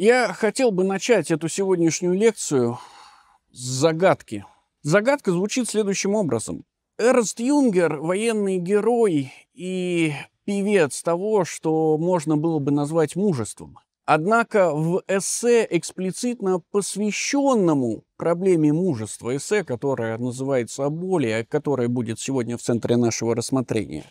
Я хотел бы начать эту сегодняшнюю лекцию с загадки. Загадка звучит следующим образом. Эрнст Юнгер, военный герой и певец того, что можно было бы назвать мужеством. Однако в эссе, эксплицитно посвященному проблеме мужества, эссе, которое называется «О боли», а которое будет сегодня в центре нашего рассмотрения,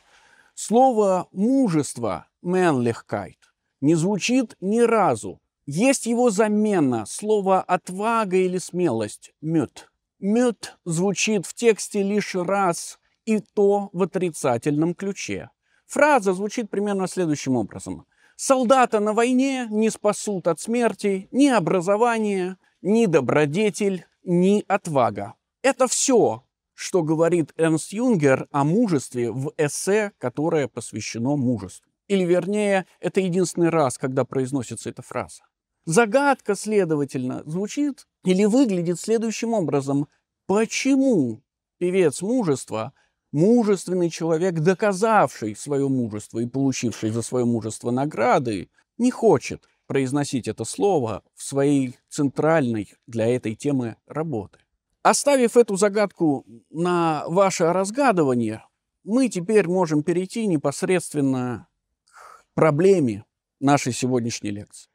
слово «мужество» «manlichkeit» не звучит ни разу есть его замена, слово «отвага» или «смелость» Мёд. Мёд звучит в тексте лишь раз, и то в отрицательном ключе. Фраза звучит примерно следующим образом. «Солдата на войне не спасут от смерти ни образование, ни добродетель, ни отвага». Это все, что говорит Эрнст Юнгер о мужестве в эссе, которое посвящено мужеству. Или вернее, это единственный раз, когда произносится эта фраза. Загадка, следовательно, звучит или выглядит следующим образом. Почему певец мужества, мужественный человек, доказавший свое мужество и получивший за свое мужество награды, не хочет произносить это слово в своей центральной для этой темы работы? Оставив эту загадку на ваше разгадывание, мы теперь можем перейти непосредственно к проблеме нашей сегодняшней лекции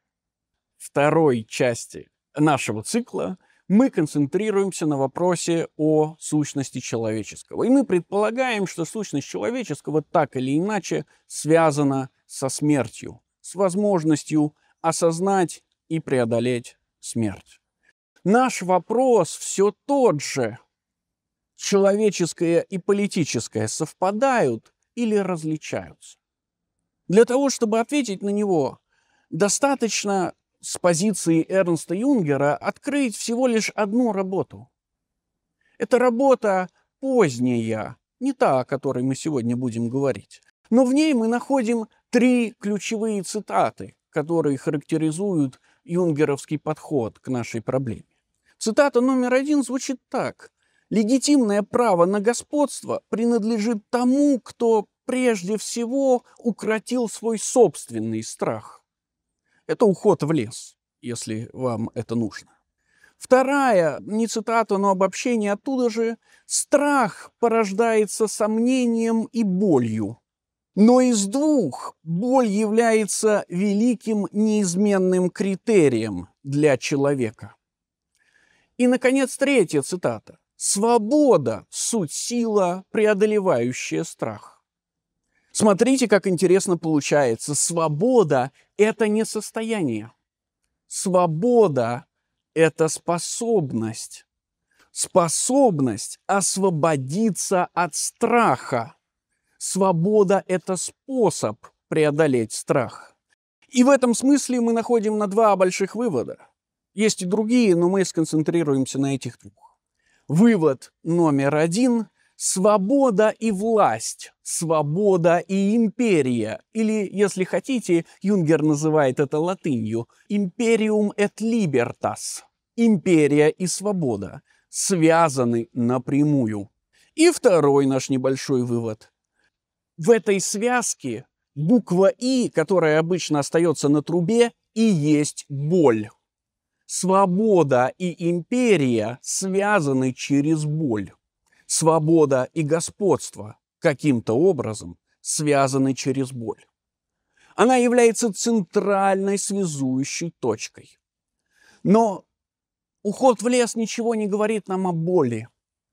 второй части нашего цикла мы концентрируемся на вопросе о сущности человеческого. И мы предполагаем, что сущность человеческого так или иначе связана со смертью, с возможностью осознать и преодолеть смерть. Наш вопрос все тот же. Человеческое и политическое совпадают или различаются? Для того, чтобы ответить на него, достаточно с позиции Эрнста Юнгера открыть всего лишь одну работу. Это работа поздняя, не та, о которой мы сегодня будем говорить. Но в ней мы находим три ключевые цитаты, которые характеризуют юнгеровский подход к нашей проблеме. Цитата номер один звучит так. «Легитимное право на господство принадлежит тому, кто прежде всего укротил свой собственный страх» это уход в лес, если вам это нужно. Вторая, не цитата, но обобщение оттуда же, страх порождается сомнением и болью. Но из двух боль является великим неизменным критерием для человека. И, наконец, третья цитата. «Свобода – суть сила, преодолевающая страх». Смотрите, как интересно получается. Свобода – это не состояние. Свобода – это способность. Способность освободиться от страха. Свобода – это способ преодолеть страх. И в этом смысле мы находим на два больших вывода. Есть и другие, но мы сконцентрируемся на этих двух. Вывод номер один Свобода и власть, свобода и империя, или, если хотите, Юнгер называет это латынью, "империум et libertas, империя и свобода, связаны напрямую. И второй наш небольшой вывод. В этой связке буква «и», которая обычно остается на трубе, и есть боль. Свобода и империя связаны через боль. Свобода и господство каким-то образом связаны через боль. Она является центральной связующей точкой. Но уход в лес ничего не говорит нам о боли,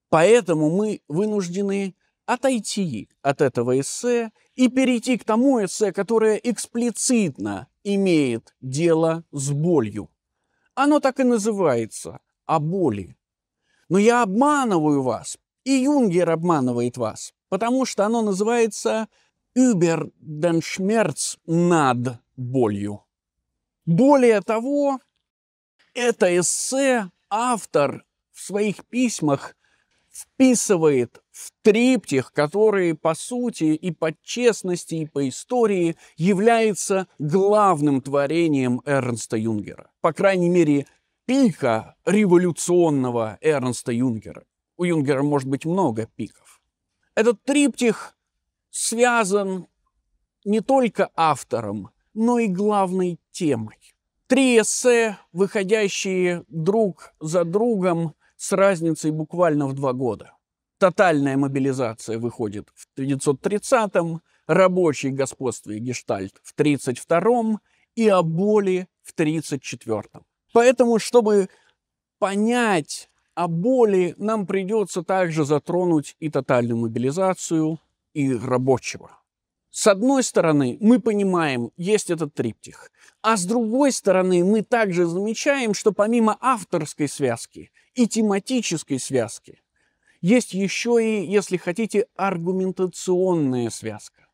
поэтому мы вынуждены отойти от этого эссе и перейти к тому эссе, которое эксплицитно имеет дело с болью. Оно так и называется – о боли. Но я обманываю вас, и Юнгер обманывает вас, потому что оно называется «Über den Schmerz» над болью. Более того, это эссе автор в своих письмах вписывает в триптих, который по сути и по честности, и по истории является главным творением Эрнста Юнгера. По крайней мере, пика революционного Эрнста Юнгера у Юнгера может быть много пиков. Этот триптих связан не только автором, но и главной темой. Три эссе, выходящие друг за другом с разницей буквально в два года. Тотальная мобилизация выходит в 1930-м, рабочий господство и гештальт в 1932-м и о боли в 1934-м. Поэтому, чтобы понять а боли нам придется также затронуть и тотальную мобилизацию, и рабочего. С одной стороны, мы понимаем, есть этот триптих. А с другой стороны, мы также замечаем, что помимо авторской связки и тематической связки, есть еще и, если хотите, аргументационная связка.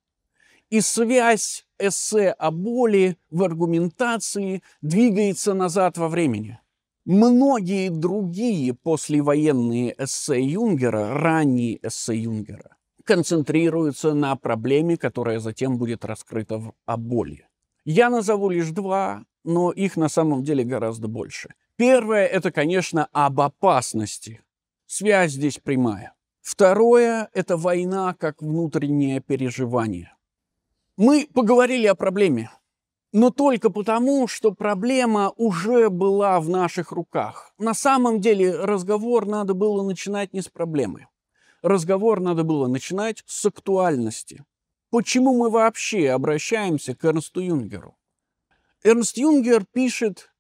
И связь эссе о боли в аргументации двигается назад во времени – многие другие послевоенные эссе Юнгера, ранние эссе Юнгера, концентрируются на проблеме, которая затем будет раскрыта в оболе. Я назову лишь два, но их на самом деле гораздо больше. Первое – это, конечно, об опасности. Связь здесь прямая. Второе – это война как внутреннее переживание. Мы поговорили о проблеме, но только потому, что проблема уже была в наших руках. На самом деле разговор надо было начинать не с проблемы. Разговор надо было начинать с актуальности. Почему мы вообще обращаемся к Эрнсту Юнгеру? Эрнст Юнгер пишет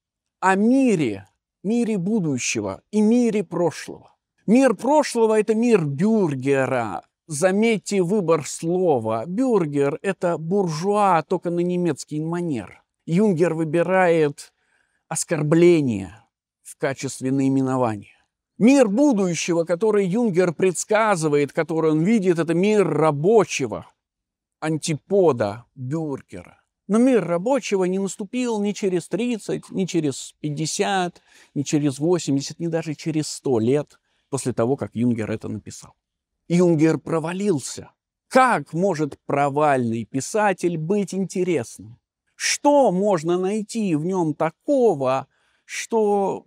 о мире, мире будущего и мире прошлого. Мир прошлого – это мир Бюргера, Заметьте выбор слова. Бюргер – это буржуа, только на немецкий манер. Юнгер выбирает оскорбление в качестве наименования. Мир будущего, который Юнгер предсказывает, который он видит, это мир рабочего, антипода Бюргера. Но мир рабочего не наступил ни через 30, ни через 50, ни через 80, ни даже через 100 лет после того, как Юнгер это написал. Юнгер провалился. Как может провальный писатель быть интересным? Что можно найти в нем такого, что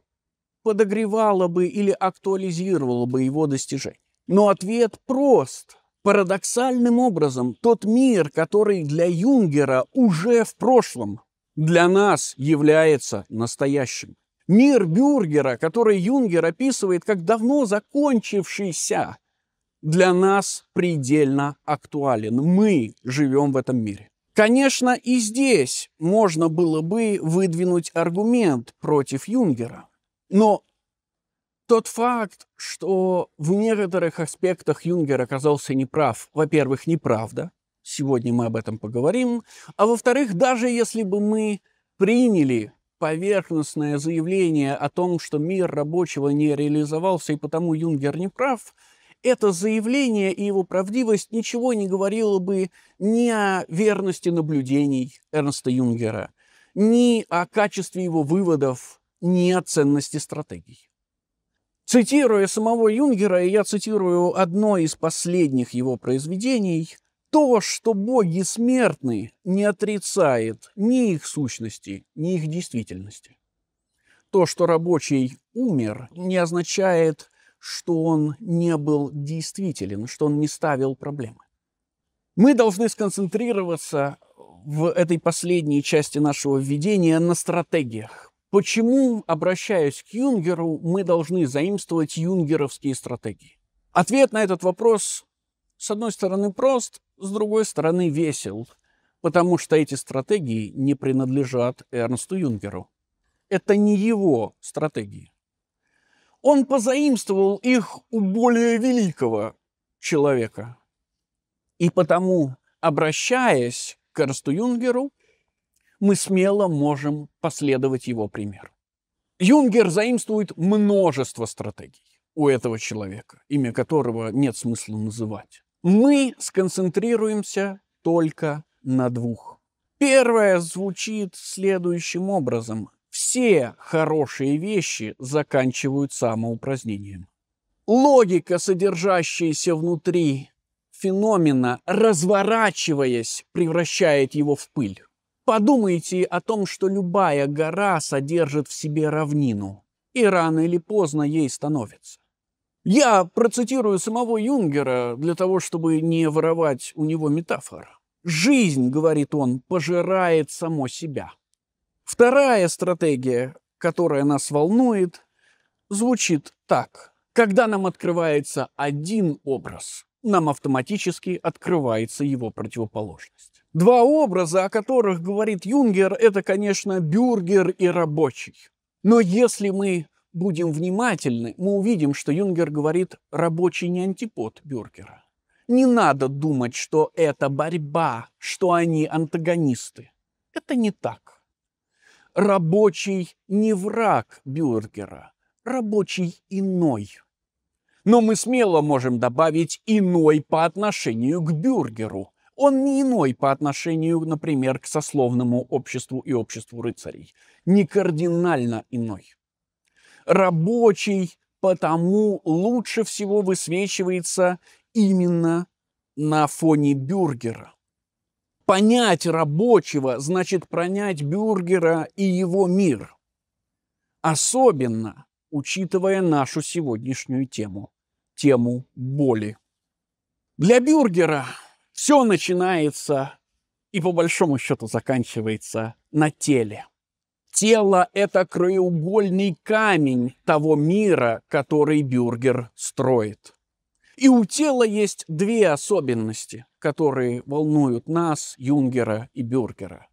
подогревало бы или актуализировало бы его достижение? Но ответ прост. Парадоксальным образом, тот мир, который для Юнгера уже в прошлом, для нас является настоящим. Мир Бюргера, который Юнгер описывает как давно закончившийся – для нас предельно актуален. Мы живем в этом мире. Конечно, и здесь можно было бы выдвинуть аргумент против Юнгера. Но тот факт, что в некоторых аспектах Юнгер оказался неправ, во-первых, неправда. Сегодня мы об этом поговорим. А во-вторых, даже если бы мы приняли поверхностное заявление о том, что мир рабочего не реализовался и потому Юнгер неправ это заявление и его правдивость ничего не говорило бы ни о верности наблюдений Эрнста Юнгера, ни о качестве его выводов, ни о ценности стратегий. Цитируя самого Юнгера, и я цитирую одно из последних его произведений, то, что боги смертны, не отрицает ни их сущности, ни их действительности. То, что рабочий умер, не означает что он не был действителен, что он не ставил проблемы. Мы должны сконцентрироваться в этой последней части нашего введения на стратегиях. Почему, обращаясь к Юнгеру, мы должны заимствовать юнгеровские стратегии? Ответ на этот вопрос, с одной стороны, прост, с другой стороны, весел, потому что эти стратегии не принадлежат Эрнсту Юнгеру. Это не его стратегии он позаимствовал их у более великого человека. И потому, обращаясь к Эрсту Юнгеру, мы смело можем последовать его примеру. Юнгер заимствует множество стратегий у этого человека, имя которого нет смысла называть. Мы сконцентрируемся только на двух. Первое звучит следующим образом. Все хорошие вещи заканчивают самоупразднением. Логика, содержащаяся внутри феномена, разворачиваясь, превращает его в пыль. Подумайте о том, что любая гора содержит в себе равнину, и рано или поздно ей становится. Я процитирую самого Юнгера для того, чтобы не воровать у него метафор. «Жизнь, — говорит он, — пожирает само себя». Вторая стратегия, которая нас волнует, звучит так. Когда нам открывается один образ, нам автоматически открывается его противоположность. Два образа, о которых говорит Юнгер, это, конечно, бюргер и рабочий. Но если мы будем внимательны, мы увидим, что Юнгер говорит, рабочий не антипод бюргера. Не надо думать, что это борьба, что они антагонисты. Это не так рабочий не враг бюргера, рабочий иной. Но мы смело можем добавить иной по отношению к бюргеру. Он не иной по отношению, например, к сословному обществу и обществу рыцарей. Не кардинально иной. Рабочий потому лучше всего высвечивается именно на фоне бюргера понять рабочего значит пронять бюргера и его мир. Особенно учитывая нашу сегодняшнюю тему, тему боли. Для бюргера все начинается и по большому счету заканчивается на теле. Тело – это краеугольный камень того мира, который бюргер строит. И у тела есть две особенности – которые волнуют нас, Юнгера и Бюргера.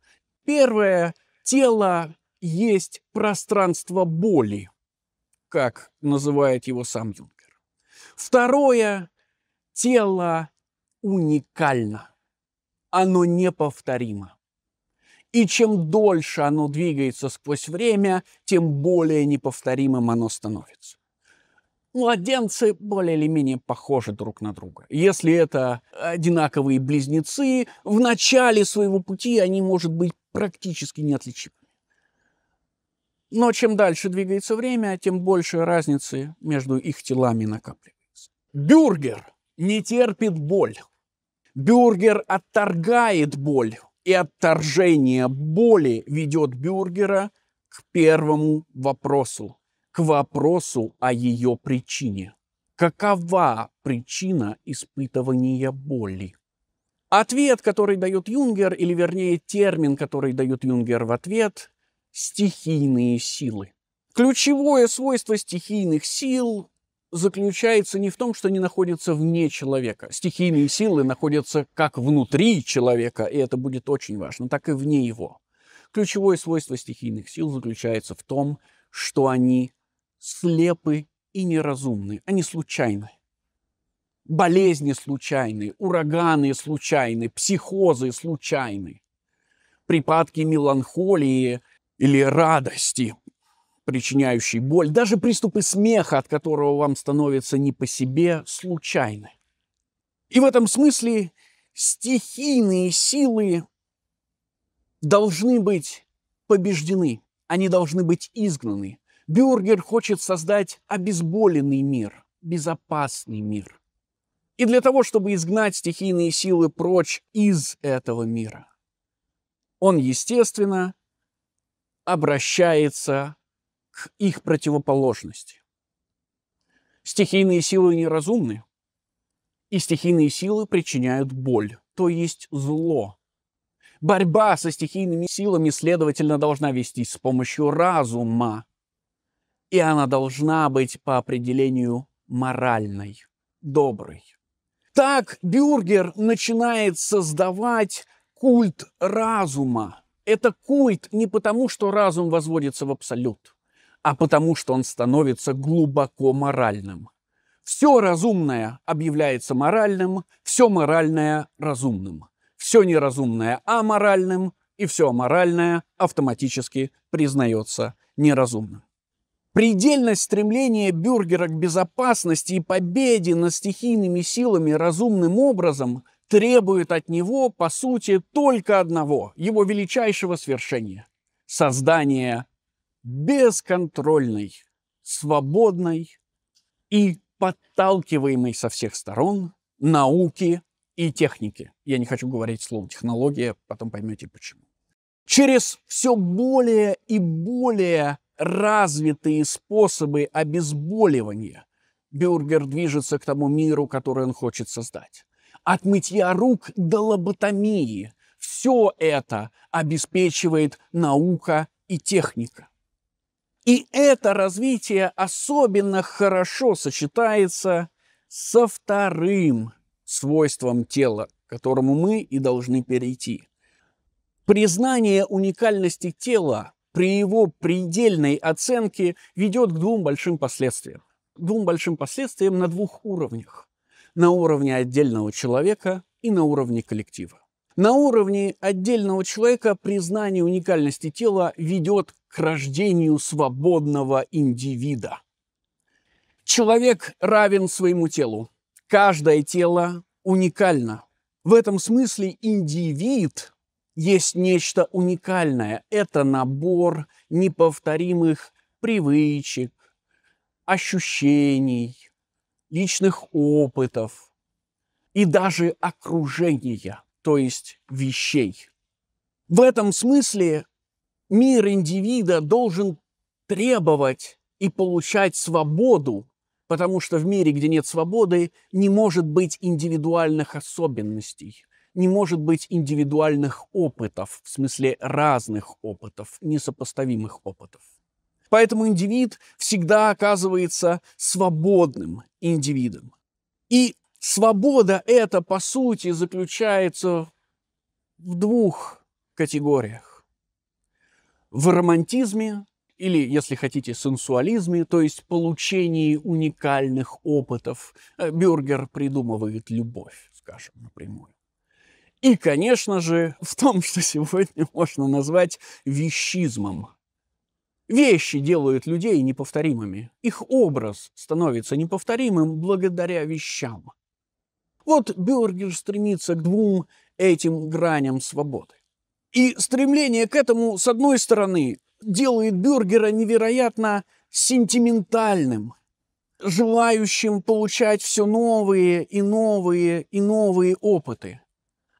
Первое – тело есть пространство боли, как называет его сам Юнгер. Второе – тело уникально, оно неповторимо. И чем дольше оно двигается сквозь время, тем более неповторимым оно становится младенцы более или менее похожи друг на друга. Если это одинаковые близнецы, в начале своего пути они, может быть, практически неотличимы. Но чем дальше двигается время, тем больше разницы между их телами накапливается. Бюргер не терпит боль. Бюргер отторгает боль, и отторжение боли ведет Бюргера к первому вопросу к вопросу о ее причине. Какова причина испытывания боли? Ответ, который дает Юнгер, или вернее термин, который дает Юнгер в ответ – стихийные силы. Ключевое свойство стихийных сил заключается не в том, что они находятся вне человека. Стихийные силы находятся как внутри человека, и это будет очень важно, так и вне его. Ключевое свойство стихийных сил заключается в том, что они слепы и неразумны, они а случайны. Болезни случайны, ураганы случайны, психозы случайны, припадки меланхолии или радости, причиняющие боль, даже приступы смеха, от которого вам становится не по себе, случайны. И в этом смысле стихийные силы должны быть побеждены, они должны быть изгнаны, Бюргер хочет создать обезболенный мир, безопасный мир. И для того, чтобы изгнать стихийные силы прочь из этого мира, он, естественно, обращается к их противоположности. Стихийные силы неразумны, и стихийные силы причиняют боль, то есть зло – Борьба со стихийными силами, следовательно, должна вестись с помощью разума, и она должна быть по определению моральной, доброй. Так Бюргер начинает создавать культ разума. Это культ не потому, что разум возводится в абсолют, а потому, что он становится глубоко моральным. Все разумное объявляется моральным, все моральное – разумным. Все неразумное – аморальным, и все аморальное автоматически признается неразумным. Предельность стремления бюргера к безопасности и победе над стихийными силами разумным образом требует от него, по сути, только одного, его величайшего свершения – создания бесконтрольной, свободной и подталкиваемой со всех сторон науки и техники. Я не хочу говорить слово «технология», потом поймете почему. Через все более и более развитые способы обезболивания, Бюргер движется к тому миру, который он хочет создать. От мытья рук до лоботомии все это обеспечивает наука и техника. И это развитие особенно хорошо сочетается со вторым свойством тела, к которому мы и должны перейти. Признание уникальности тела при его предельной оценке ведет к двум большим последствиям. Двум большим последствиям на двух уровнях. На уровне отдельного человека и на уровне коллектива. На уровне отдельного человека признание уникальности тела ведет к рождению свободного индивида. Человек равен своему телу. Каждое тело уникально. В этом смысле индивид есть нечто уникальное. Это набор неповторимых привычек, ощущений, личных опытов и даже окружения, то есть вещей. В этом смысле мир индивида должен требовать и получать свободу, потому что в мире, где нет свободы, не может быть индивидуальных особенностей не может быть индивидуальных опытов, в смысле разных опытов, несопоставимых опытов. Поэтому индивид всегда оказывается свободным индивидом. И свобода эта, по сути, заключается в двух категориях. В романтизме или, если хотите, сенсуализме, то есть получении уникальных опытов. Э, Бюргер придумывает любовь, скажем, напрямую. И, конечно же, в том, что сегодня можно назвать вещизмом. Вещи делают людей неповторимыми. Их образ становится неповторимым благодаря вещам. Вот Бюргер стремится к двум этим граням свободы. И стремление к этому, с одной стороны, делает Бюргера невероятно сентиментальным, желающим получать все новые и новые и новые опыты –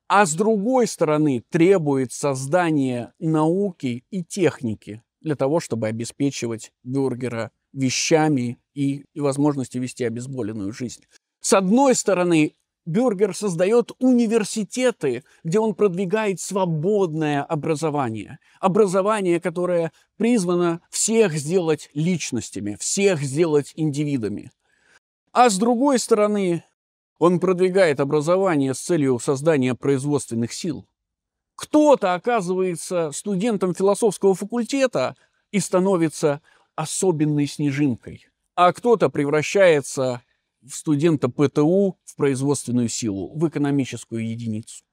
а с другой стороны, требует создания науки и техники для того, чтобы обеспечивать бюргера вещами и, возможности вести обезболенную жизнь. С одной стороны, Бюргер создает университеты, где он продвигает свободное образование. Образование, которое призвано всех сделать личностями, всех сделать индивидами. А с другой стороны, он продвигает образование с целью создания производственных сил. Кто-то оказывается студентом философского факультета и становится особенной снежинкой, а кто-то превращается в студента ПТУ в производственную силу, в экономическую единицу.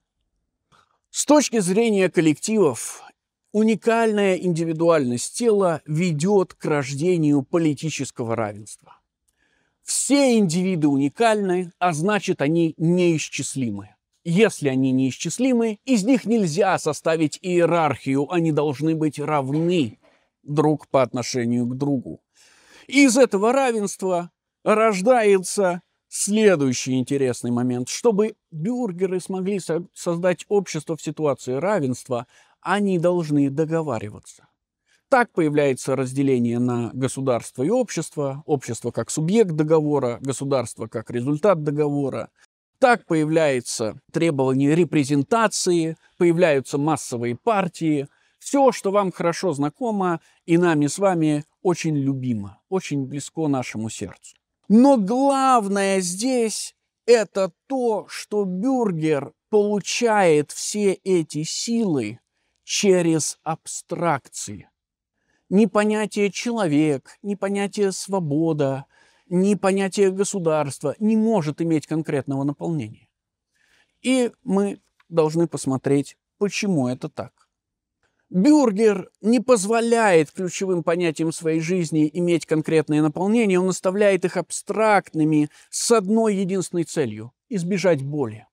С точки зрения коллективов, уникальная индивидуальность тела ведет к рождению политического равенства. Все индивиды уникальны, а значит они неисчислимы. Если они неисчислимы, из них нельзя составить иерархию, они должны быть равны друг по отношению к другу. Из этого равенства рождается следующий интересный момент. Чтобы бюргеры смогли со- создать общество в ситуации равенства, они должны договариваться так появляется разделение на государство и общество, общество как субъект договора, государство как результат договора. Так появляется требование репрезентации, появляются массовые партии. Все, что вам хорошо знакомо и нами с вами очень любимо, очень близко нашему сердцу. Но главное здесь – это то, что бюргер получает все эти силы через абстракции – ни понятие «человек», ни понятие «свобода», ни понятие «государство» не может иметь конкретного наполнения. И мы должны посмотреть, почему это так. Бюргер не позволяет ключевым понятиям своей жизни иметь конкретное наполнение, он оставляет их абстрактными с одной единственной целью – избежать боли.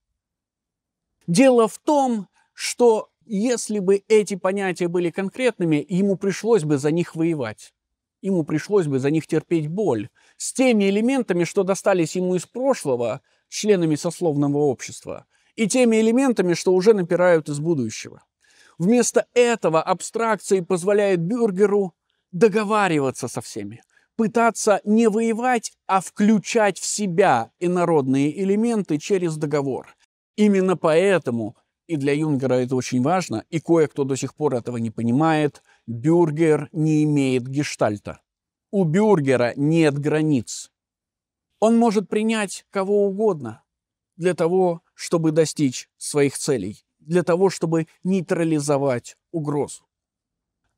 Дело в том, что если бы эти понятия были конкретными, ему пришлось бы за них воевать. Ему пришлось бы за них терпеть боль. С теми элементами, что достались ему из прошлого, членами сословного общества, и теми элементами, что уже напирают из будущего. Вместо этого абстракции позволяет бюргеру договариваться со всеми, пытаться не воевать, а включать в себя инородные элементы через договор. Именно поэтому и для Юнгера это очень важно, и кое-кто до сих пор этого не понимает, Бюргер не имеет гештальта. У Бюргера нет границ. Он может принять кого угодно для того, чтобы достичь своих целей, для того, чтобы нейтрализовать угрозу.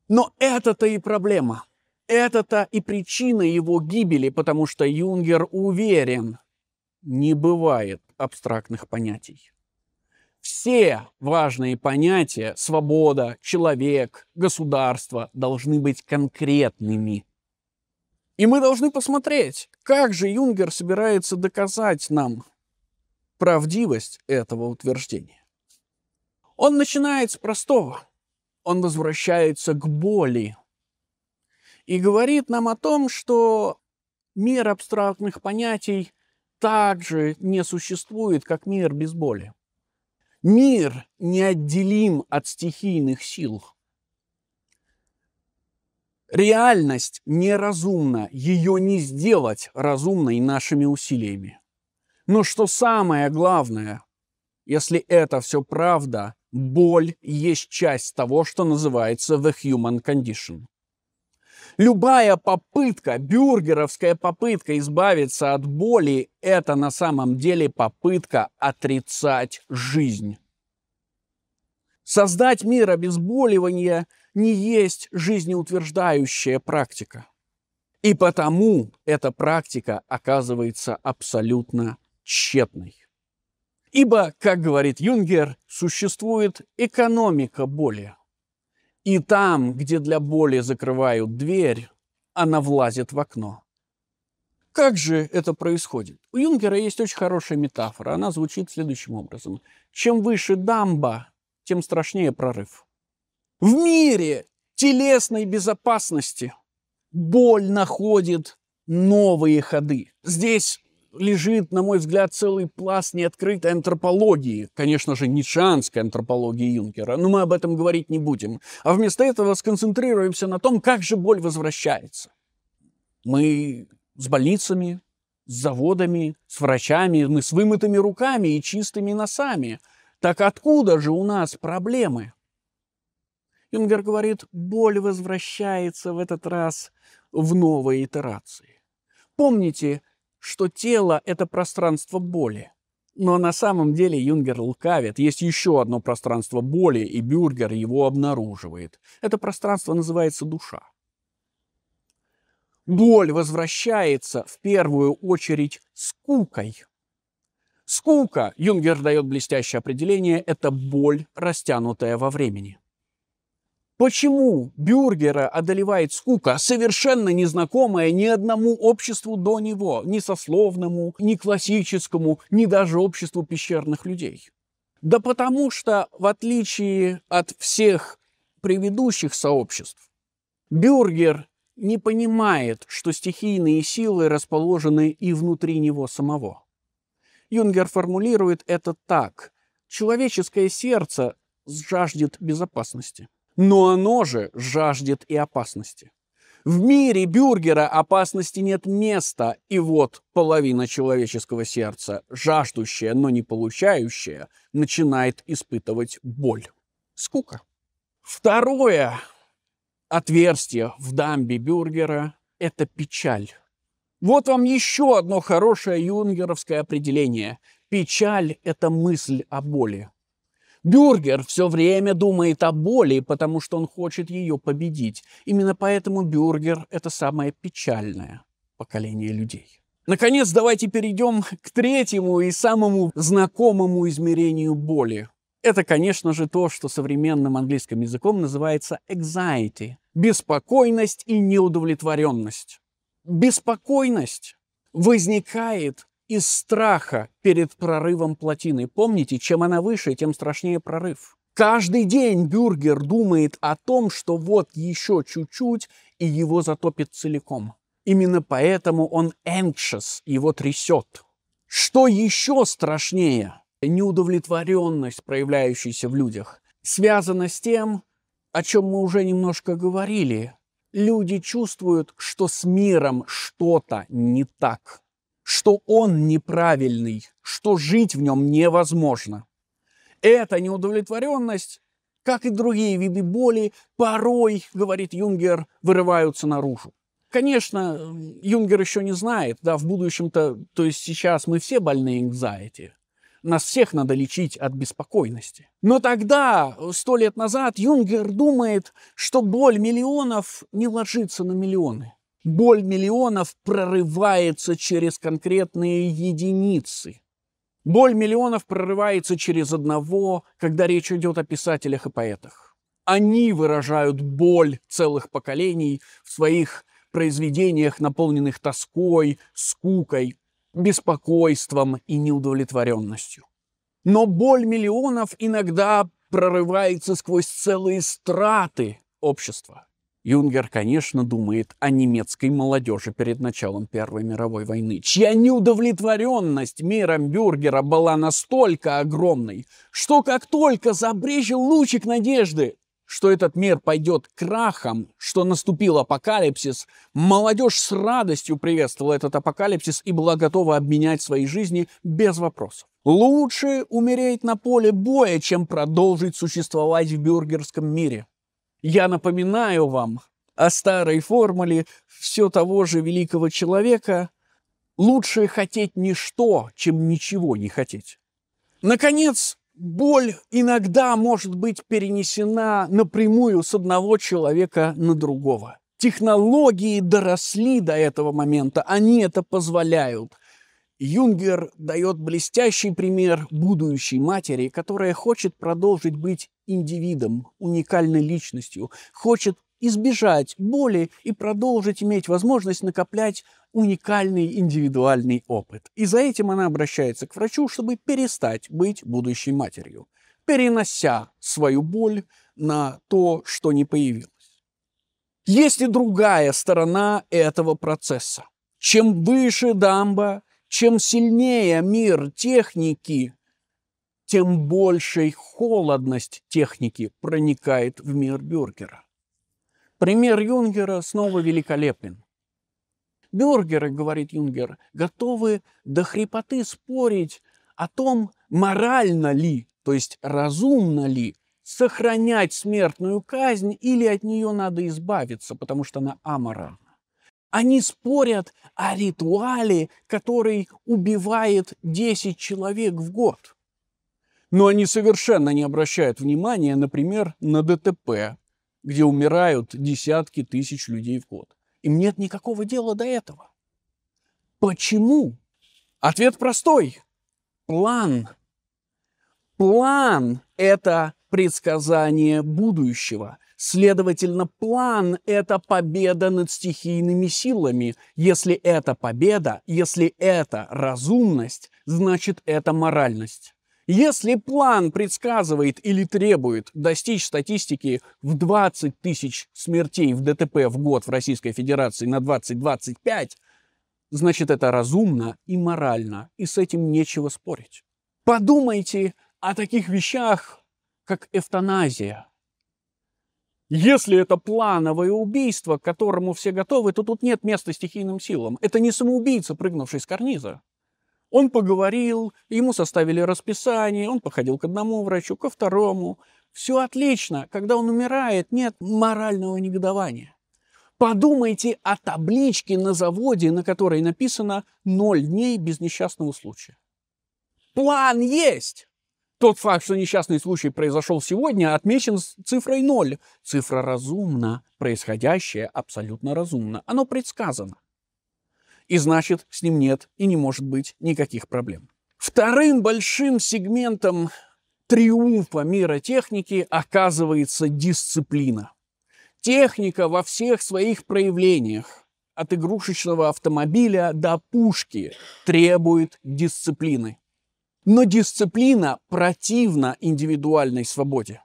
Но это-то и проблема. Это-то и причина его гибели, потому что Юнгер уверен, не бывает абстрактных понятий. Все важные понятия – свобода, человек, государство – должны быть конкретными. И мы должны посмотреть, как же Юнгер собирается доказать нам правдивость этого утверждения. Он начинает с простого. Он возвращается к боли и говорит нам о том, что мир абстрактных понятий также не существует, как мир без боли. Мир неотделим от стихийных сил. Реальность неразумна, ее не сделать разумной нашими усилиями. Но что самое главное, если это все правда, боль есть часть того, что называется the human condition. Любая попытка, бюргеровская попытка избавиться от боли, это на самом деле попытка отрицать жизнь. Создать мир обезболивания не есть жизнеутверждающая практика. И потому эта практика оказывается абсолютно тщетной. Ибо, как говорит Юнгер, существует экономика боли – и там, где для боли закрывают дверь, она влазит в окно. Как же это происходит? У Юнгера есть очень хорошая метафора. Она звучит следующим образом. Чем выше дамба, тем страшнее прорыв. В мире телесной безопасности боль находит новые ходы. Здесь лежит, на мой взгляд, целый пласт неоткрытой антропологии. Конечно же, нитшанской антропологии Юнкера, но мы об этом говорить не будем. А вместо этого сконцентрируемся на том, как же боль возвращается. Мы с больницами, с заводами, с врачами, мы с вымытыми руками и чистыми носами. Так откуда же у нас проблемы? Юнгер говорит, боль возвращается в этот раз в новой итерации. Помните, что тело – это пространство боли. Но на самом деле Юнгер лукавит. Есть еще одно пространство боли, и Бюргер его обнаруживает. Это пространство называется душа. Боль возвращается в первую очередь скукой. Скука, Юнгер дает блестящее определение, это боль, растянутая во времени. Почему Бюргера одолевает скука, совершенно незнакомая ни одному обществу до него, ни сословному, ни классическому, ни даже обществу пещерных людей? Да потому что, в отличие от всех предыдущих сообществ, Бюргер не понимает, что стихийные силы расположены и внутри него самого. Юнгер формулирует это так. Человеческое сердце жаждет безопасности. Но оно же жаждет и опасности. В мире бюргера опасности нет места, и вот половина человеческого сердца, жаждущая, но не получающая, начинает испытывать боль. Скука. Второе отверстие в дамбе бюргера – это печаль. Вот вам еще одно хорошее юнгеровское определение. Печаль – это мысль о боли. Бюргер все время думает о боли, потому что он хочет ее победить. Именно поэтому Бюргер – это самое печальное поколение людей. Наконец, давайте перейдем к третьему и самому знакомому измерению боли. Это, конечно же, то, что современным английским языком называется anxiety – беспокойность и неудовлетворенность. Беспокойность возникает из страха перед прорывом плотины. Помните, чем она выше, тем страшнее прорыв. Каждый день Бюргер думает о том, что вот еще чуть-чуть, и его затопит целиком. Именно поэтому он anxious, его трясет. Что еще страшнее? Неудовлетворенность, проявляющаяся в людях, связана с тем, о чем мы уже немножко говорили. Люди чувствуют, что с миром что-то не так что он неправильный, что жить в нем невозможно. Эта неудовлетворенность, как и другие виды боли, порой, говорит Юнгер, вырываются наружу. Конечно, Юнгер еще не знает, да, в будущем-то, то есть сейчас мы все больны anxiety, нас всех надо лечить от беспокойности. Но тогда, сто лет назад, Юнгер думает, что боль миллионов не ложится на миллионы боль миллионов прорывается через конкретные единицы. Боль миллионов прорывается через одного, когда речь идет о писателях и поэтах. Они выражают боль целых поколений в своих произведениях, наполненных тоской, скукой, беспокойством и неудовлетворенностью. Но боль миллионов иногда прорывается сквозь целые страты общества. Юнгер, конечно, думает о немецкой молодежи перед началом Первой мировой войны, чья неудовлетворенность миром Бюргера была настолько огромной, что как только забрежил лучик надежды, что этот мир пойдет крахом, что наступил апокалипсис, молодежь с радостью приветствовала этот апокалипсис и была готова обменять свои жизни без вопросов. Лучше умереть на поле боя, чем продолжить существовать в бюргерском мире – я напоминаю вам о старой формуле все того же великого человека «Лучше хотеть ничто, чем ничего не хотеть». Наконец, боль иногда может быть перенесена напрямую с одного человека на другого. Технологии доросли до этого момента, они это позволяют – Юнгер дает блестящий пример будущей матери, которая хочет продолжить быть индивидом, уникальной личностью, хочет избежать боли и продолжить иметь возможность накоплять уникальный индивидуальный опыт. И за этим она обращается к врачу, чтобы перестать быть будущей матерью, перенося свою боль на то, что не появилось. Есть и другая сторона этого процесса. Чем выше дамба, чем сильнее мир техники, тем большей холодность техники проникает в мир Бюргера. Пример Юнгера снова великолепен. Бюргеры, говорит Юнгер, готовы до хрипоты спорить о том, морально ли, то есть разумно ли, сохранять смертную казнь или от нее надо избавиться, потому что она аморальна. Они спорят о ритуале, который убивает 10 человек в год. Но они совершенно не обращают внимания, например, на ДТП, где умирают десятки тысяч людей в год. Им нет никакого дела до этого. Почему? Ответ простой. План. План – это предсказание будущего – Следовательно, план – это победа над стихийными силами. Если это победа, если это разумность, значит это моральность. Если план предсказывает или требует достичь статистики в 20 тысяч смертей в ДТП в год в Российской Федерации на 2025, значит это разумно и морально, и с этим нечего спорить. Подумайте о таких вещах, как эвтаназия – если это плановое убийство, к которому все готовы, то тут нет места стихийным силам. Это не самоубийца, прыгнувший с карниза. Он поговорил, ему составили расписание, он походил к одному врачу, ко второму. Все отлично. Когда он умирает, нет морального негодования. Подумайте о табличке на заводе, на которой написано «Ноль дней без несчастного случая». План есть! Тот факт, что несчастный случай произошел сегодня, отмечен цифрой 0. Цифра разумна. Происходящее абсолютно разумно. Оно предсказано. И значит, с ним нет и не может быть никаких проблем. Вторым большим сегментом триумфа мира техники оказывается дисциплина. Техника во всех своих проявлениях, от игрушечного автомобиля до пушки, требует дисциплины. Но дисциплина противна индивидуальной свободе.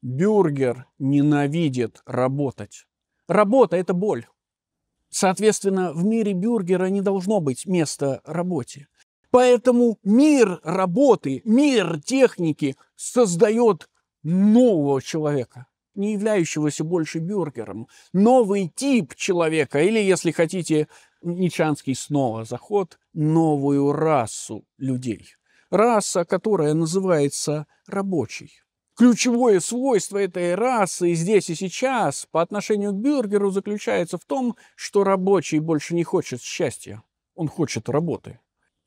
Бюргер ненавидит работать. Работа – это боль. Соответственно, в мире бюргера не должно быть места работе. Поэтому мир работы, мир техники создает нового человека, не являющегося больше бюргером. Новый тип человека, или, если хотите, ничанский снова заход, новую расу людей раса, которая называется рабочей. Ключевое свойство этой расы здесь и сейчас по отношению к Бюргеру заключается в том, что рабочий больше не хочет счастья, он хочет работы.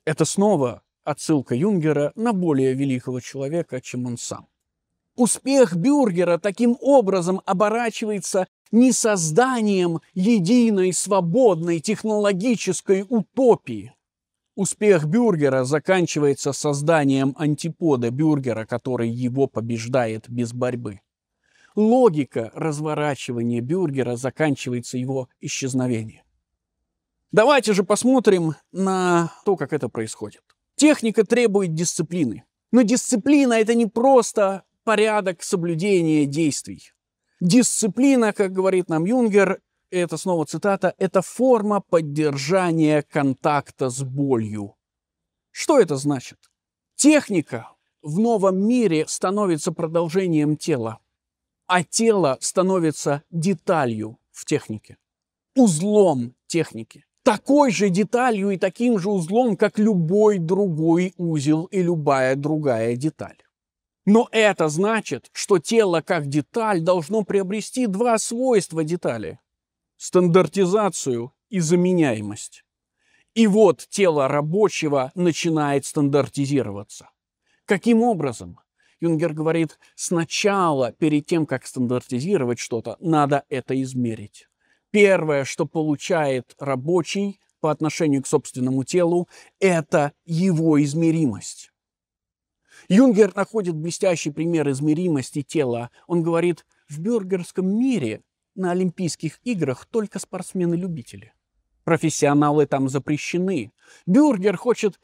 Это снова отсылка Юнгера на более великого человека, чем он сам. Успех Бюргера таким образом оборачивается не созданием единой свободной технологической утопии, Успех бюргера заканчивается созданием антипода бюргера, который его побеждает без борьбы. Логика разворачивания бюргера заканчивается его исчезновением. Давайте же посмотрим на то, как это происходит. Техника требует дисциплины. Но дисциплина это не просто порядок соблюдения действий. Дисциплина, как говорит нам Юнгер, это снова цитата, это форма поддержания контакта с болью. Что это значит? Техника в новом мире становится продолжением тела, а тело становится деталью в технике, узлом техники, такой же деталью и таким же узлом, как любой другой узел и любая другая деталь. Но это значит, что тело как деталь должно приобрести два свойства детали – стандартизацию и заменяемость. И вот тело рабочего начинает стандартизироваться. Каким образом? Юнгер говорит, сначала, перед тем, как стандартизировать что-то, надо это измерить. Первое, что получает рабочий по отношению к собственному телу, это его измеримость. Юнгер находит блестящий пример измеримости тела. Он говорит, в бюргерском мире на Олимпийских играх только спортсмены-любители. Профессионалы там запрещены. Бюргер хочет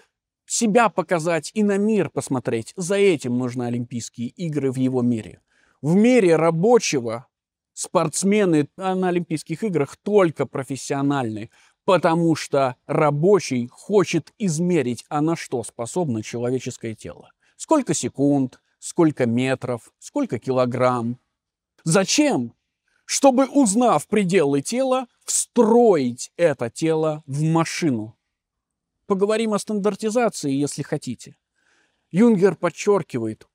себя показать и на мир посмотреть. За этим нужны Олимпийские игры в его мире. В мире рабочего спортсмены на Олимпийских играх только профессиональные, потому что рабочий хочет измерить, а на что способно человеческое тело. Сколько секунд, сколько метров, сколько килограмм. Зачем чтобы, узнав пределы тела, встроить это тело в машину. Поговорим о стандартизации, если хотите. Юнгер подчеркивает,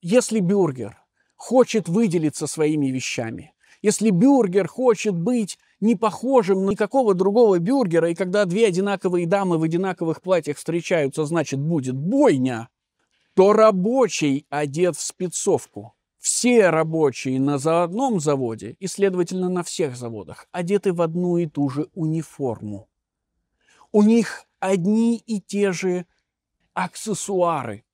если Бюргер хочет выделиться своими вещами, если Бюргер хочет быть не похожим на никакого другого бюргера, и когда две одинаковые дамы в одинаковых платьях встречаются, значит, будет бойня, то рабочий одет в спецовку все рабочие на заодном заводе и, следовательно, на всех заводах одеты в одну и ту же униформу. У них одни и те же аксессуары,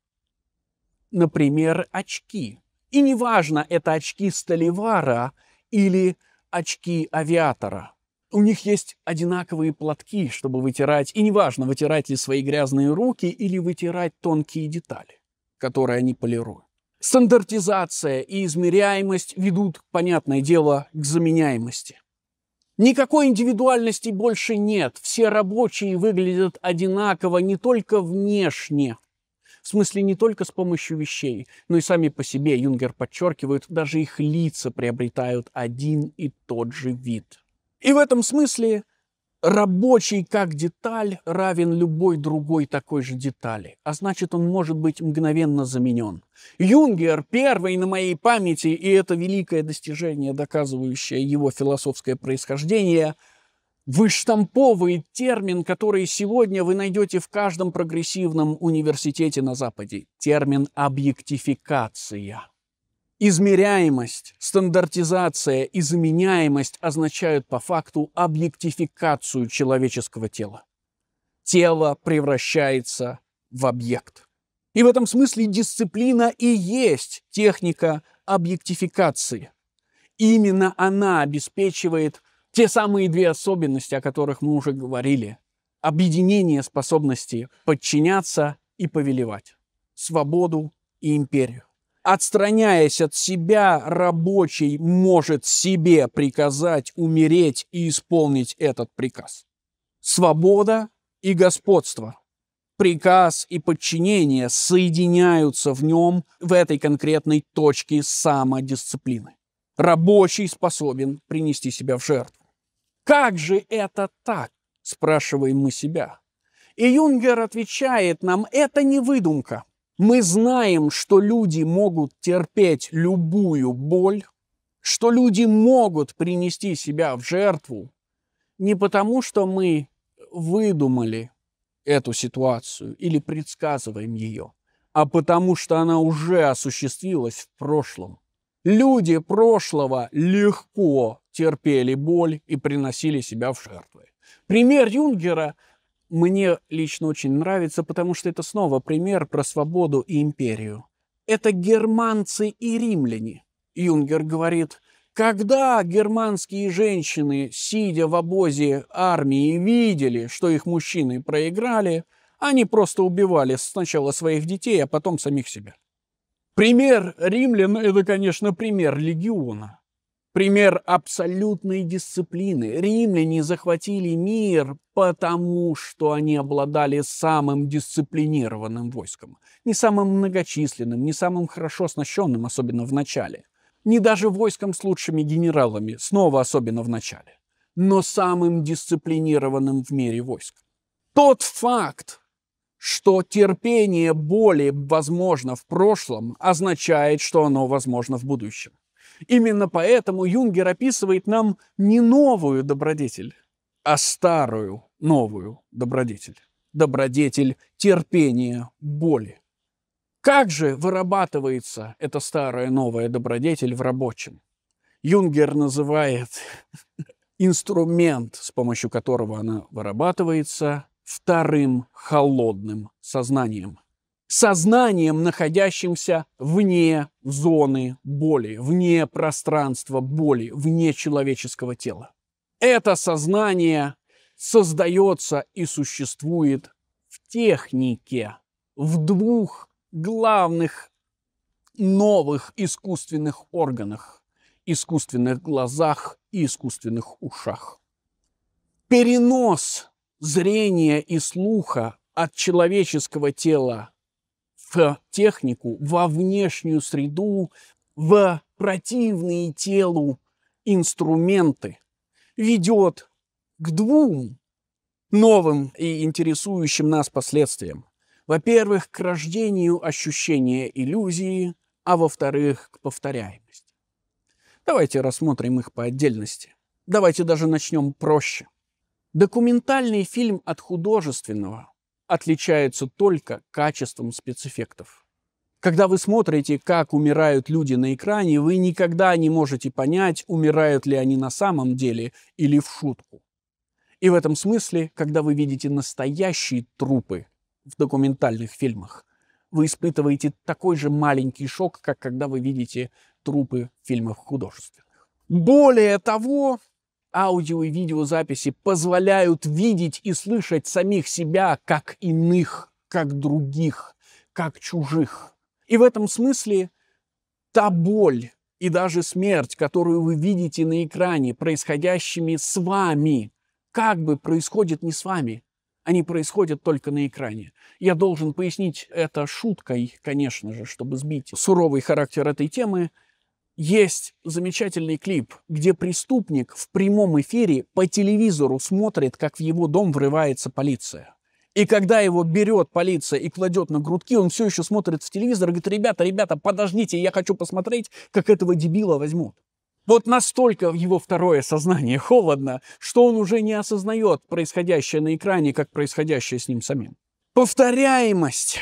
например, очки. И неважно, это очки столевара или очки авиатора. У них есть одинаковые платки, чтобы вытирать, и неважно, вытирать ли свои грязные руки или вытирать тонкие детали, которые они полируют стандартизация и измеряемость ведут, понятное дело, к заменяемости. Никакой индивидуальности больше нет. Все рабочие выглядят одинаково не только внешне, в смысле не только с помощью вещей, но и сами по себе, Юнгер подчеркивает, даже их лица приобретают один и тот же вид. И в этом смысле рабочий как деталь равен любой другой такой же детали, а значит, он может быть мгновенно заменен. Юнгер первый на моей памяти, и это великое достижение, доказывающее его философское происхождение, выштамповывает термин, который сегодня вы найдете в каждом прогрессивном университете на Западе. Термин «объектификация». Измеряемость, стандартизация изменяемость означают по факту объектификацию человеческого тела. Тело превращается в объект. И в этом смысле дисциплина и есть техника объектификации. Именно она обеспечивает те самые две особенности, о которых мы уже говорили. Объединение способности подчиняться и повелевать, свободу и империю отстраняясь от себя, рабочий может себе приказать умереть и исполнить этот приказ. Свобода и господство. Приказ и подчинение соединяются в нем в этой конкретной точке самодисциплины. Рабочий способен принести себя в жертву. Как же это так, спрашиваем мы себя. И Юнгер отвечает нам, это не выдумка – мы знаем, что люди могут терпеть любую боль, что люди могут принести себя в жертву не потому, что мы выдумали эту ситуацию или предсказываем ее, а потому что она уже осуществилась в прошлом. Люди прошлого легко терпели боль и приносили себя в жертвы. Пример Юнгера мне лично очень нравится, потому что это снова пример про свободу и империю. Это германцы и римляне. Юнгер говорит, когда германские женщины, сидя в обозе армии, видели, что их мужчины проиграли, они просто убивали сначала своих детей, а потом самих себя. Пример римлян – это, конечно, пример легиона. Пример абсолютной дисциплины. Римляне захватили мир, потому что они обладали самым дисциплинированным войском. Не самым многочисленным, не самым хорошо оснащенным, особенно в начале. Не даже войском с лучшими генералами, снова особенно в начале. Но самым дисциплинированным в мире войск. Тот факт, что терпение боли возможно в прошлом, означает, что оно возможно в будущем. Именно поэтому Юнгер описывает нам не новую добродетель, а старую новую добродетель. Добродетель терпения боли. Как же вырабатывается эта старая новая добродетель в рабочем? Юнгер называет инструмент, с помощью которого она вырабатывается, вторым холодным сознанием – сознанием, находящимся вне зоны боли, вне пространства боли, вне человеческого тела. Это сознание создается и существует в технике, в двух главных новых искусственных органах, искусственных глазах и искусственных ушах. Перенос зрения и слуха от человеческого тела технику, во внешнюю среду, в противные телу инструменты, ведет к двум новым и интересующим нас последствиям. Во-первых, к рождению ощущения иллюзии, а во-вторых, к повторяемости. Давайте рассмотрим их по отдельности. Давайте даже начнем проще. Документальный фильм от художественного отличаются только качеством спецэффектов. Когда вы смотрите, как умирают люди на экране, вы никогда не можете понять, умирают ли они на самом деле или в шутку. И в этом смысле, когда вы видите настоящие трупы в документальных фильмах, вы испытываете такой же маленький шок, как когда вы видите трупы фильмов художественных. Более того, аудио и видеозаписи позволяют видеть и слышать самих себя как иных, как других, как чужих. И в этом смысле та боль и даже смерть, которую вы видите на экране, происходящими с вами, как бы происходит не с вами, они происходят только на экране. Я должен пояснить это шуткой, конечно же, чтобы сбить суровый характер этой темы – есть замечательный клип, где преступник в прямом эфире по телевизору смотрит, как в его дом врывается полиция. И когда его берет полиция и кладет на грудки, он все еще смотрит в телевизор и говорит, ребята, ребята, подождите, я хочу посмотреть, как этого дебила возьмут. Вот настолько его второе сознание холодно, что он уже не осознает происходящее на экране, как происходящее с ним самим. Повторяемость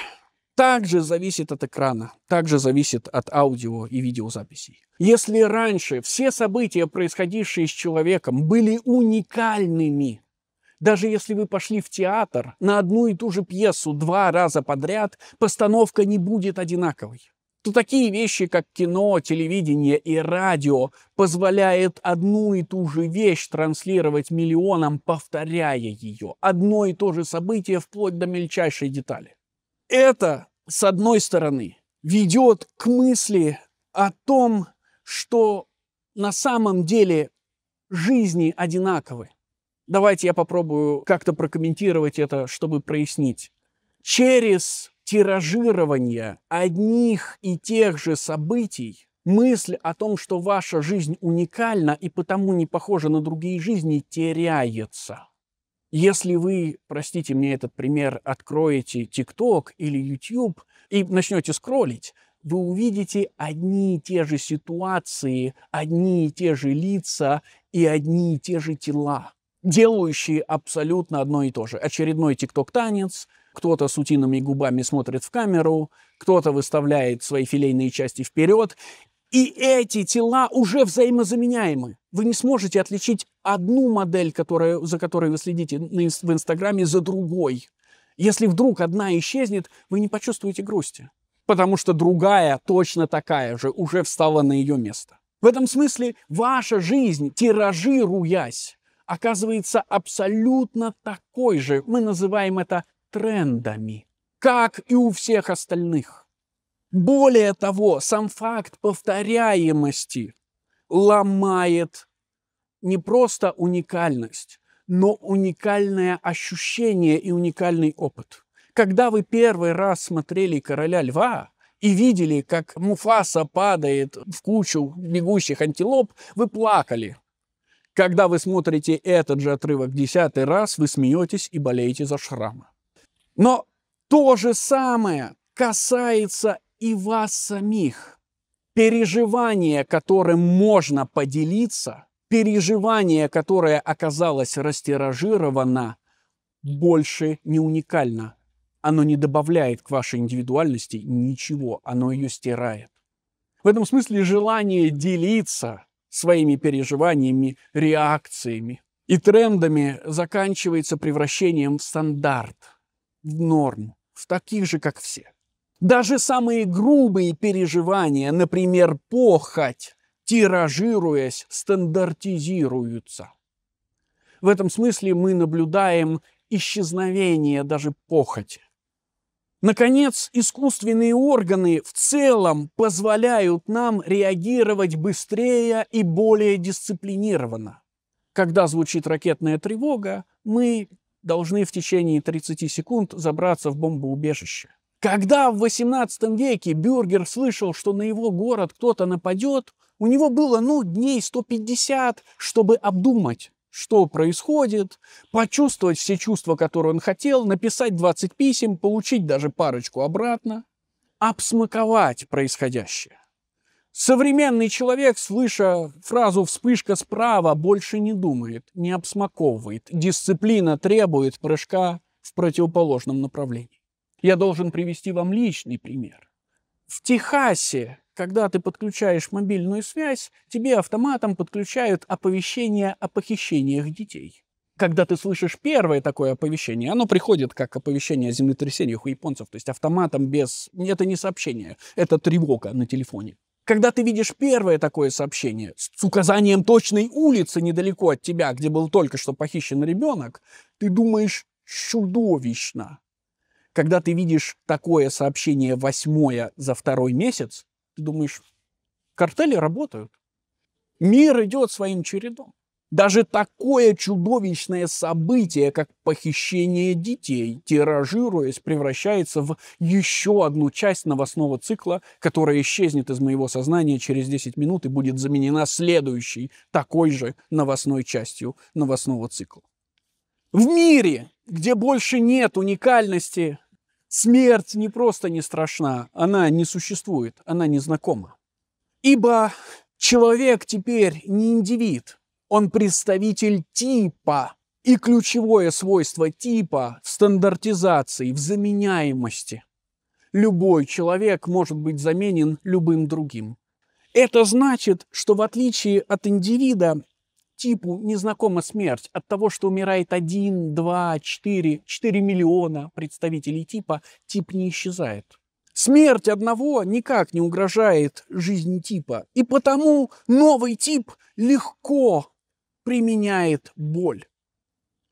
также зависит от экрана, также зависит от аудио и видеозаписей. Если раньше все события, происходившие с человеком, были уникальными, даже если вы пошли в театр на одну и ту же пьесу два раза подряд, постановка не будет одинаковой то такие вещи, как кино, телевидение и радио, позволяют одну и ту же вещь транслировать миллионам, повторяя ее. Одно и то же событие вплоть до мельчайшей детали. Это, с одной стороны, ведет к мысли о том, что на самом деле жизни одинаковы. Давайте я попробую как-то прокомментировать это, чтобы прояснить. Через тиражирование одних и тех же событий мысль о том, что ваша жизнь уникальна и потому не похожа на другие жизни, теряется. Если вы, простите мне этот пример, откроете TikTok или YouTube и начнете скроллить, вы увидите одни и те же ситуации, одни и те же лица и одни и те же тела, делающие абсолютно одно и то же. Очередной тикток-танец, кто-то с утиными губами смотрит в камеру, кто-то выставляет свои филейные части вперед. И эти тела уже взаимозаменяемы. Вы не сможете отличить одну модель, которая, за которой вы следите в Инстаграме, за другой. Если вдруг одна исчезнет, вы не почувствуете грусти, потому что другая, точно такая же, уже встала на ее место. В этом смысле ваша жизнь, тиражируясь, оказывается абсолютно такой же. Мы называем это трендами, как и у всех остальных. Более того, сам факт повторяемости ломает не просто уникальность, но уникальное ощущение и уникальный опыт. Когда вы первый раз смотрели «Короля льва», и видели, как Муфаса падает в кучу бегущих антилоп, вы плакали. Когда вы смотрите этот же отрывок десятый раз, вы смеетесь и болеете за Шрама. Но то же самое касается и вас самих. Переживание, которым можно поделиться, переживание, которое оказалось растиражировано, больше не уникально. Оно не добавляет к вашей индивидуальности ничего, оно ее стирает. В этом смысле желание делиться своими переживаниями, реакциями и трендами заканчивается превращением в стандарт, в норму, в таких же, как все. Даже самые грубые переживания, например, похоть, тиражируясь, стандартизируются. В этом смысле мы наблюдаем исчезновение даже похоти. Наконец, искусственные органы в целом позволяют нам реагировать быстрее и более дисциплинированно. Когда звучит ракетная тревога, мы должны в течение 30 секунд забраться в бомбоубежище. Когда в XVIII веке Бюргер слышал, что на его город кто-то нападет, у него было, ну, дней 150, чтобы обдумать, что происходит, почувствовать все чувства, которые он хотел, написать 20 писем, получить даже парочку обратно, обсмаковать происходящее. Современный человек, слыша фразу «вспышка справа», больше не думает, не обсмаковывает. Дисциплина требует прыжка в противоположном направлении. Я должен привести вам личный пример. В Техасе, когда ты подключаешь мобильную связь, тебе автоматом подключают оповещение о похищениях детей. Когда ты слышишь первое такое оповещение, оно приходит как оповещение о землетрясениях у японцев, то есть автоматом без... Это не сообщение, это тревога на телефоне. Когда ты видишь первое такое сообщение с указанием точной улицы недалеко от тебя, где был только что похищен ребенок, ты думаешь чудовищно. Когда ты видишь такое сообщение восьмое за второй месяц, ты думаешь, картели работают. Мир идет своим чередом. Даже такое чудовищное событие, как похищение детей, тиражируясь, превращается в еще одну часть новостного цикла, которая исчезнет из моего сознания через 10 минут и будет заменена следующей, такой же новостной частью новостного цикла. В мире, где больше нет уникальности Смерть не просто не страшна, она не существует, она не знакома. Ибо человек теперь не индивид, он представитель типа. И ключевое свойство типа в стандартизации, в заменяемости. Любой человек может быть заменен любым другим. Это значит, что в отличие от индивида, типу незнакома смерть от того, что умирает 1, 2, 4, 4 миллиона представителей типа, тип не исчезает. Смерть одного никак не угрожает жизни типа, и потому новый тип легко применяет боль.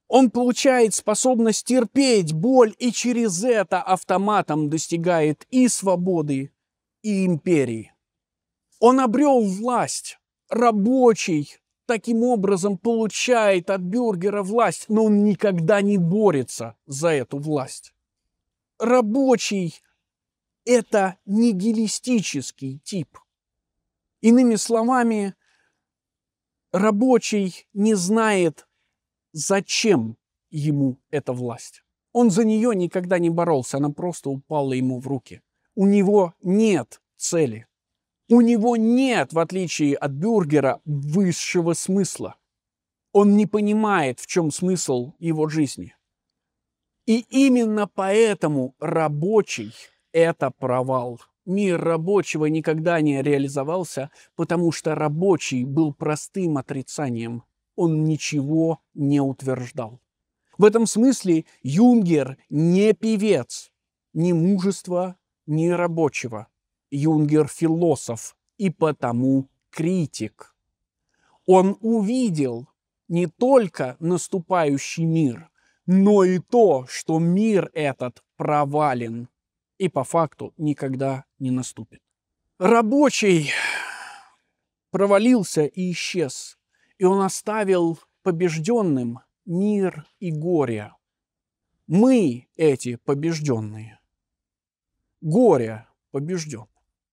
Он получает способность терпеть боль и через это автоматом достигает и свободы, и империи. Он обрел власть, рабочей таким образом получает от бюргера власть, но он никогда не борется за эту власть. Рабочий – это нигилистический тип. Иными словами, рабочий не знает, зачем ему эта власть. Он за нее никогда не боролся, она просто упала ему в руки. У него нет цели – у него нет, в отличие от Бюргера, высшего смысла. Он не понимает, в чем смысл его жизни. И именно поэтому рабочий – это провал. Мир рабочего никогда не реализовался, потому что рабочий был простым отрицанием. Он ничего не утверждал. В этом смысле Юнгер не певец, ни мужества, ни рабочего – Юнгер философ и потому критик. Он увидел не только наступающий мир, но и то, что мир этот провален и по факту никогда не наступит. Рабочий провалился и исчез, и он оставил побежденным мир и горе. Мы эти побежденные. Горе побежден.